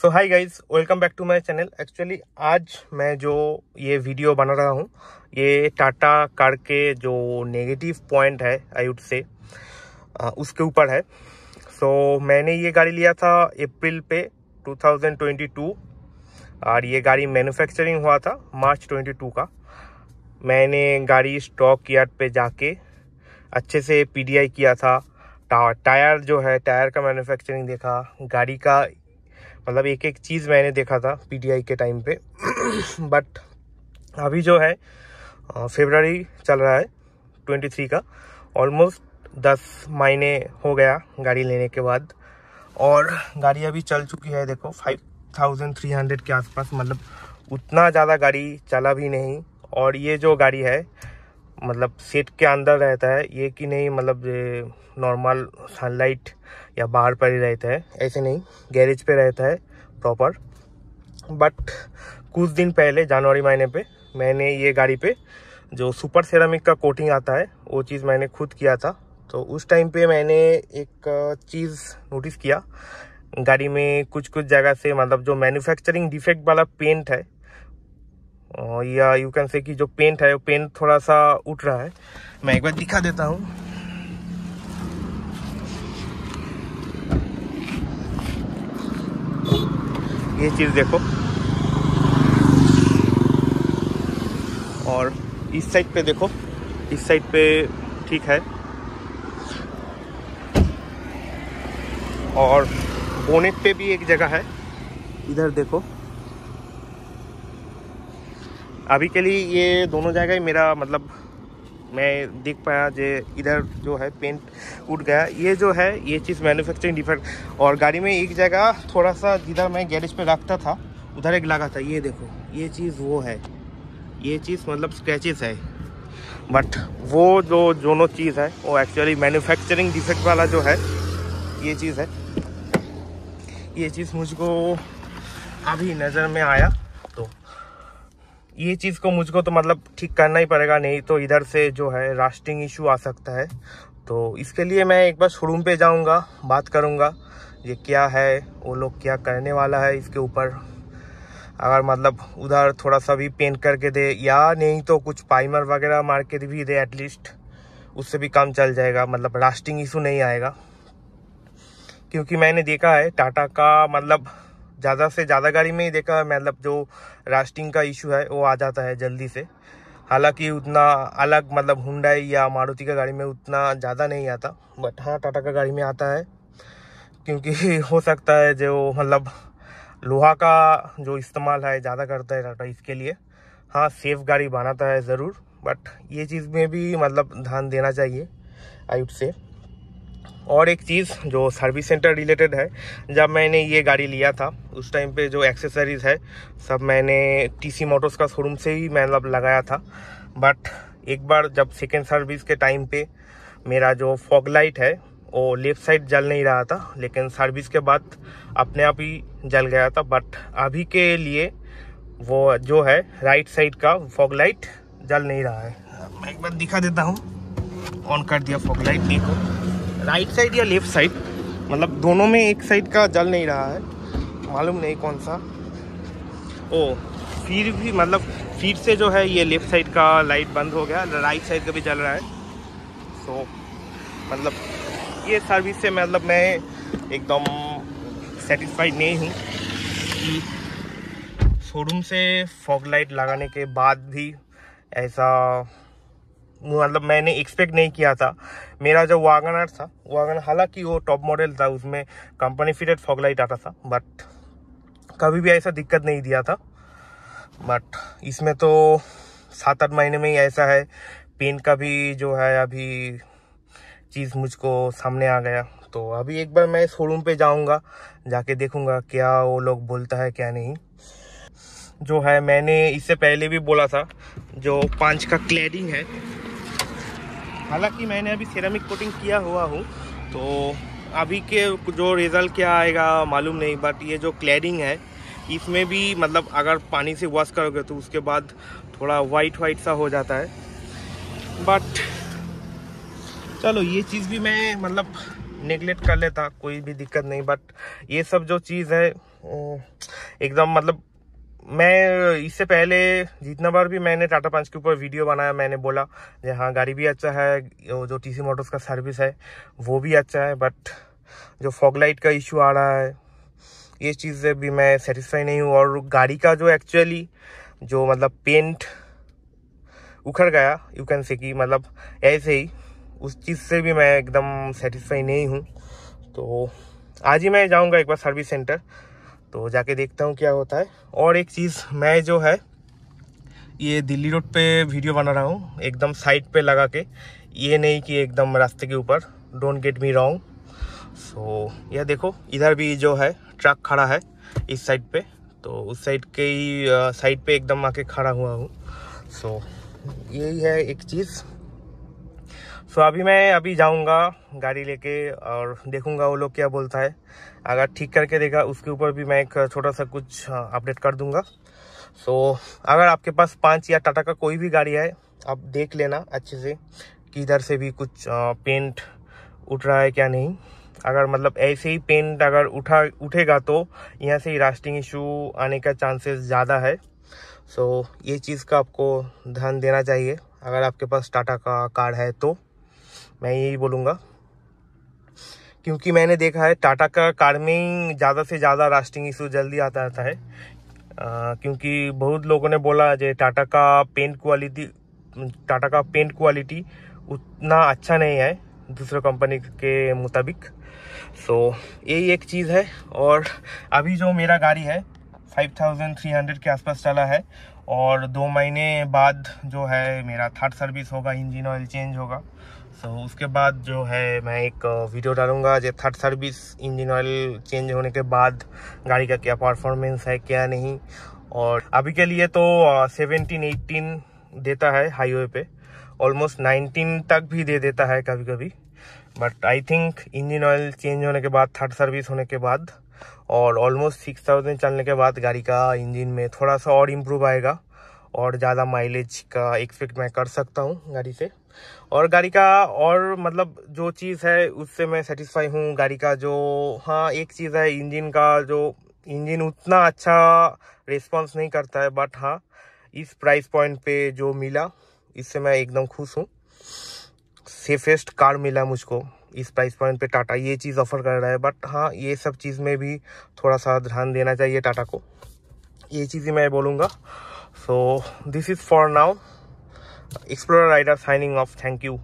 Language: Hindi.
So hi guys welcome back to my channel actually आज मैं जो ये वीडियो बना रहा हूँ ये टाटा कार के जो नेगेटिव पॉइंट है आई वुड से उसके ऊपर है सो so, मैंने ये गाड़ी लिया था अप्रैल पे 2022 और ये गाड़ी मैन्युफैक्चरिंग हुआ था मार्च 22 का मैंने गाड़ी स्टॉक यार्ड पे जाके अच्छे से पीडीआई किया था टायर जो है टायर का मैन्युफैक्चरिंग देखा गाड़ी का मतलब एक एक चीज़ मैंने देखा था पीटीआई के टाइम पे बट अभी जो है फेबररी चल रहा है ट्वेंटी थ्री का ऑलमोस्ट दस महीने हो गया गाड़ी लेने के बाद और गाड़ी अभी चल चुकी है देखो फाइव थाउजेंड थ्री हंड्रेड के आसपास मतलब उतना ज़्यादा गाड़ी चला भी नहीं और ये जो गाड़ी है मतलब सीट के अंदर रहता है ये कि नहीं मतलब नॉर्मल सनलाइट या बाहर पर ही रहता है ऐसे नहीं गैरेज पे रहता है प्रॉपर बट कुछ दिन पहले जनवरी महीने पे मैंने ये गाड़ी पे जो सुपर सेरामिक का कोटिंग आता है वो चीज़ मैंने खुद किया था तो उस टाइम पे मैंने एक चीज़ नोटिस किया गाड़ी में कुछ कुछ जगह से मतलब जो मैन्युफैक्चरिंग डिफेक्ट वाला पेंट है या यू कैन से कि जो पेंट है वो पेंट थोड़ा सा उठ रहा है मैं एक बार दिखा देता हूँ ये चीज़ देखो और इस साइड पे देखो इस साइड पे ठीक है और बोनेट पे भी एक जगह है इधर देखो अभी के लिए ये दोनों जगह ही मेरा मतलब मैं देख पाया जे इधर जो है पेंट उठ गया ये जो है ये चीज़ मैन्युफैक्चरिंग डिफेक्ट और गाड़ी में एक जगह थोड़ा सा जिधर मैं गैरेज पे रखता था उधर एक लगा था ये देखो ये चीज़ वो है ये चीज़ मतलब स्क्रैचेस है बट वो जो दोनों चीज़ है वो एक्चुअली मैन्युफैक्चरिंग डिफेक्ट वाला जो है ये चीज़ है ये चीज़ मुझको अभी नज़र में आया ये चीज़ को मुझको तो मतलब ठीक करना ही पड़ेगा नहीं तो इधर से जो है रास्टिंग इशू आ सकता है तो इसके लिए मैं एक बार शोरूम पे जाऊंगा बात करूंगा ये क्या है वो लोग क्या करने वाला है इसके ऊपर अगर मतलब उधर थोड़ा सा भी पेंट करके दे या नहीं तो कुछ पाइमर वगैरह मार के भी दे एटलीस्ट उससे भी काम चल जाएगा मतलब रास्टिंग इशू नहीं आएगा क्योंकि मैंने देखा है टाटा का मतलब ज़्यादा से ज़्यादा गाड़ी में ही देखा मतलब जो रास्टिंग का इशू है वो आ जाता है जल्दी से हालांकि उतना अलग मतलब हुंडाई या मारुति का गाड़ी में उतना ज़्यादा नहीं आता बट हाँ टाटा का गाड़ी में आता है क्योंकि हो सकता है जो मतलब लोहा का जो इस्तेमाल है ज़्यादा करता है टाटा इसके लिए हाँ सेफ गाड़ी बनाता है ज़रूर बट ये चीज़ में भी मतलब ध्यान देना चाहिए आई वुड से और एक चीज़ जो सर्विस सेंटर रिलेटेड है जब मैंने ये गाड़ी लिया था उस टाइम पे जो एक्सेसरीज़ है सब मैंने टीसी मोटर्स का शोरूम से ही मतलब लगाया था बट एक बार जब सेकेंड सर्विस के टाइम पे मेरा जो फॉग लाइट है वो लेफ़्ट साइड जल नहीं रहा था लेकिन सर्विस के बाद अपने आप ही जल गया था बट अभी के लिए वो जो है राइट साइड का फॉग लाइट जल नहीं रहा है मैं एक बार दिखा देता हूँ ऑन कर दिया फॉग लाइट देखो राइट साइड या लेफ्ट साइड मतलब दोनों में एक साइड का जल नहीं रहा है मालूम नहीं कौन सा ओ फिर भी मतलब फिर से जो है ये लेफ्ट साइड का लाइट बंद हो गया राइट साइड का भी जल रहा है सो मतलब ये सर्विस से मतलब मैं एकदम सेटिस्फाइड नहीं हूँ कि शोरूम से फॉग लाइट लगाने के बाद भी ऐसा मतलब मैंने एक्सपेक्ट नहीं किया था मेरा जो वागनर था वागनर हालांकि वो टॉप मॉडल था उसमें कंपनी फिटेड फॉगलाइट आता था बट कभी भी ऐसा दिक्कत नहीं दिया था बट इसमें तो सात आठ महीने में ही ऐसा है पेन का भी जो है अभी चीज़ मुझको सामने आ गया तो अभी एक बार मैं शोरूम पे जाऊंगा जाके देखूंगा क्या वो लोग बोलता है क्या नहीं जो है मैंने इससे पहले भी बोला था जो पांच का क्लैडिंग है हालांकि मैंने अभी सिरेमिक कोटिंग किया हुआ हूँ तो अभी के जो रिज़ल्ट क्या आएगा मालूम नहीं बट ये जो क्लैरिंग है इसमें भी मतलब अगर पानी से वॉश करोगे तो उसके बाद थोड़ा वाइट वाइट सा हो जाता है बट चलो ये चीज़ भी मैं मतलब नेगलेक्ट कर लेता कोई भी दिक्कत नहीं बट ये सब जो चीज़ है एकदम मतलब मैं इससे पहले जितना बार भी मैंने टाटा पंच के ऊपर वीडियो बनाया मैंने बोला कि हाँ गाड़ी भी अच्छा है जो टीसी मोटर्स का सर्विस है वो भी अच्छा है बट जो फॉगलाइट का इशू आ रहा है ये चीज़ से भी मैं सेटिस्फाई नहीं हूँ और गाड़ी का जो एक्चुअली जो मतलब पेंट उखड़ गया यू कैन से कि मतलब ऐसे ही उस चीज़ से भी मैं एकदम सेटिस्फाई नहीं हूँ तो आज ही मैं जाऊँगा एक बार सर्विस सेंटर तो जाके देखता हूँ क्या होता है और एक चीज़ मैं जो है ये दिल्ली रोड पे वीडियो बना रहा हूँ एकदम साइड पे लगा के ये नहीं कि एकदम रास्ते के ऊपर don't get me wrong so यह देखो इधर भी जो है ट्रक खड़ा है इस साइड पे तो उस साइड के ही साइड पे एकदम आके खड़ा हुआ हूँ सो so, यही है एक चीज़ सो अभी मैं अभी जाऊंगा गाड़ी लेके और देखूंगा वो लोग क्या बोलता है अगर ठीक करके देगा उसके ऊपर भी मैं एक छोटा सा कुछ अपडेट कर दूंगा सो so, अगर आपके पास पाँच या टाटा का कोई भी गाड़ी है आप देख लेना अच्छे से कि इधर से भी कुछ पेंट उठ रहा है क्या नहीं अगर मतलब ऐसे ही पेंट अगर उठा उठेगा तो यहाँ से ही रास्टिंग इशू आने का चांसेस ज़्यादा है सो so, ये चीज़ का आपको ध्यान देना चाहिए अगर आपके पास टाटा का कार्ड है तो मैं यही बोलूँगा क्योंकि मैंने देखा है टाटा का कार में ज़्यादा से ज़्यादा रास्टिंग इशू जल्दी आता रहता है आ, क्योंकि बहुत लोगों ने बोला जो टाटा का पेंट क्वालिटी टाटा का पेंट क्वालिटी उतना अच्छा नहीं है दूसरे कंपनी के मुताबिक सो so, यही एक चीज़ है और अभी जो मेरा गाड़ी है 5300 के आसपास चला है और दो महीने बाद जो है मेरा थर्ड सर्विस होगा इंजन ऑयल चेंज होगा सो so, उसके बाद जो है मैं एक वीडियो डालूंगा जो third service engine oil change होने के बाद गाड़ी का क्या परफॉर्मेंस है क्या नहीं और अभी के लिए तो सेवेंटीन एटीन देता है हाईवे पे ऑलमोस्ट नाइनटीन तक भी दे देता है कभी कभी but I think engine oil change होने के बाद थर्ड सर्विस होने के बाद और ऑलमोस्ट सिक्स थाउजेंड चलने के बाद गाड़ी का इंजन में थोड़ा सा और इम्प्रूव आएगा और ज़्यादा माइलेज का एक्सपेक्ट मैं कर सकता हूँ गाड़ी से और गाड़ी का और मतलब जो चीज़ है उससे मैं सेटिस्फाई हूँ गाड़ी का जो हाँ एक चीज़ है इंजन का जो इंजन उतना अच्छा रिस्पॉन्स नहीं करता है बट हाँ इस प्राइस पॉइंट पे जो मिला इससे मैं एकदम खुश हूँ सेफेस्ट कार मिला मुझको इस प्राइस पॉइंट पे टाटा ये चीज़ ऑफर कर रहा है बट हाँ ये सब चीज़ में भी थोड़ा सा ध्यान देना चाहिए टाटा को ये चीज़ ही मैं बोलूँगा so this is for now Explorer IDA signing off. Thank you.